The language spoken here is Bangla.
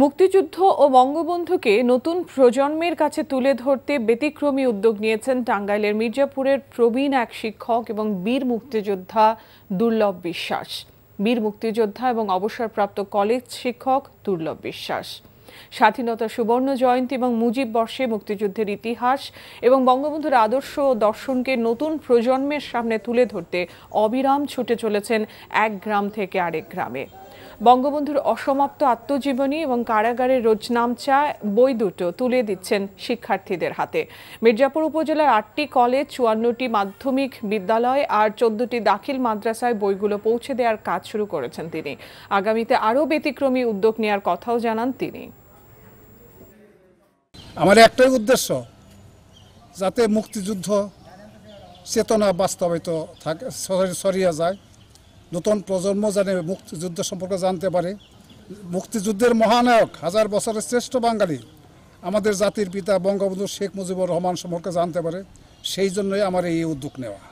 মুক্তিযুদ্ধ ও বঙ্গবন্ধুকে নতুন প্রজন্মের কাছে তুলে ধরতে ব্যতিক্রমী উদ্যোগ নিয়েছেন টাঙ্গাইলের মির্জাপুরের প্রবীণ এক শিক্ষক এবং বীর মুক্তিযোদ্ধা দুর্লভ বিশ্বাস বীর মুক্তিযোদ্ধা এবং অবসরপ্রাপ্ত কলেজ শিক্ষক দুর্লভ বিশ্বাস স্বাধীনতা সুবর্ণ জয়ন্তী এবং মুজিব বর্ষে মুক্তিযুদ্ধের ইতিহাস এবং বঙ্গবন্ধুর আদর্শ ও দর্শনকে নতুন প্রজন্মের সামনে তুলে ধরতে অবিরাম ছুটে চলেছেন এক গ্রাম থেকে আরেক গ্রামে বঙ্গবন্ধুর অসমাপ্ত আত্মজীবনী এবং কারাগারের রোজনামচা বই দুটো তুলে দিচ্ছেন শিক্ষার্থীদের হাতে মির্জাপুর উপজেলার আটটি কলেজ চুয়ান্নটি মাধ্যমিক বিদ্যালয় আর চোদ্দটি দাখিল মাদ্রাসায় বইগুলো পৌঁছে দেওয়ার কাজ শুরু করেছেন তিনি আগামীতে আরও ব্যতিক্রমী উদ্যোগ নেওয়ার কথাও জানান তিনি আমার একটাই উদ্দেশ্য যাতে মুক্তিযুদ্ধ চেতনা বাস্তবায়িত থাকে সরিয়ে যায় নতুন প্রজন্ম জানে মুক্তিযুদ্ধ সম্পর্কে জানতে পারে মুক্তিযুদ্ধের মহানায়ক হাজার বছরের শ্রেষ্ঠ বাঙালি আমাদের জাতির পিতা বঙ্গবন্ধু শেখ মুজিবুর রহমান সম্পর্কে জানতে পারে সেই জন্যই আমার এই উদ্যোগ নেওয়া